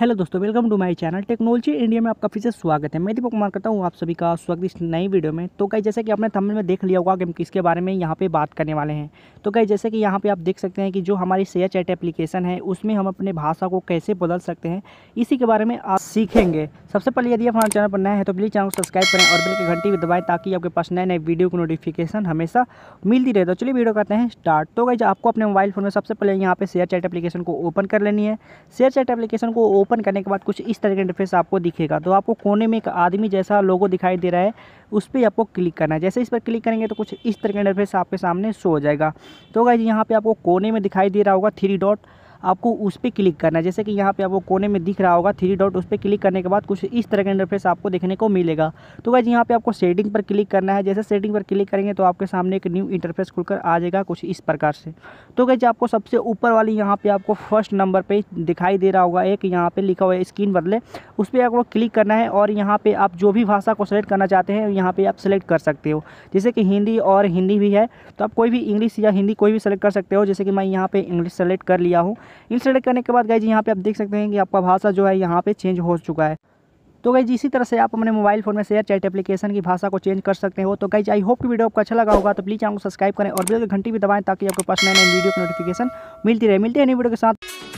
hello दोस्तों welcome to my channel technology India में आपका फिर से स्वागत है मैं दीपक कुमार करता हूँ आप सभी का स्वागत इस नई वीडियो में तो कहीं जैसे कि आपने थंबनेल में देख लिया होगा कि हम किसके बारे में यहाँ पे बात करने वाले हैं तो कहीं जैसे कि यहाँ पे आप देख सकते हैं कि जो हमारी सेयर चैट एप्लीकेशन है उसमें हम अपने भाषा को कैसे बदल सकते हैं इसी के बारे में आप सीखेंगे सबसे पहले यदि आप हमारे चैनल पर नए हैं तो प्लीज़ चैनल को सब्सक्राइब करें और बिल की घंटी भी दबाएँ ताकि आपके पास नए नए वीडियो की नोटिफिकेशन हमेशा मिलती रहे तो चलिए वीडियो करते हैं स्टार्ट तो कहीं आपको अपने मोबाइल फ़ोन में सबसे पहले यहाँ पर शेयर चैट एप्लीकेशन को ओपन कर लेनी है शेयर चैट एप्लीकेशन को ओपन करने के बाद कुछ इस तरह का इंटरफेस आपको दिखेगा तो आपको कोने में एक आदमी जैसा लोगो दिखाई दे रहा है उस पर आपको क्लिक करना है जैसे इस पर क्लिक करेंगे तो कुछ इस तरह का इंटरफेस आपके सामने शो हो जाएगा तो गाइज यहाँ पर आपको कोने में दिखाई दे रहा होगा थ्री डॉट आपको उस पर क्लिक करना है जैसे कि यहाँ पे आपको कोने में दिख रहा होगा थ्री डॉट उस पर क्लिक करने के बाद कुछ इस तरह का इंटरफेस आपको देखने को मिलेगा तो वैसे यहाँ पे आपको सेटिंग पर क्लिक करना है जैसे सेटिंग पर क्लिक करेंगे तो आपके सामने एक न्यू इंटरफेस खुलकर आ जाएगा कुछ इस प्रकार से तो वैसे आपको सबसे ऊपर वाली यहाँ पर आपको फर्स्ट नंबर पर दिखाई दे रहा होगा एक यहाँ पर लिखा हुआ है स्क्रीन बदले उस पर आपको क्लिक करना है और यहाँ पर आप जो भी भाषा को सेलेक्ट करना चाहते हैं यहाँ पर आप सेलेक्ट कर सकते हो जैसे कि हिंदी और हिंदी भी है तो आप कोई भी इंग्लिश या हिंदी कोई भी सेलेक्ट कर सकते हो जैसे कि मैं यहाँ पर इंग्लिश सेलेक्ट कर लिया हूँ सेलेक्ट करने के बाद गाइज यहाँ पे आप देख सकते हैं कि आपका भाषा जो है यहाँ पे चेंज हो चुका है तो गई इसी तरह से आप अपने मोबाइल फोन में शेयर चैट एप्लीकेशन की भाषा को चेंज कर सकते हो तो गाइज आई होप की वीडियो आपको अच्छा लगा होगा तो प्लीज़ चैनल को सब्सक्राइब करें और बिल्कुल घंटी भी दबाएं ताकि आपके पास नए नए वीडियो की नोटिफिकेशन मिलती रहे मिलती है नई वीडियो के साथ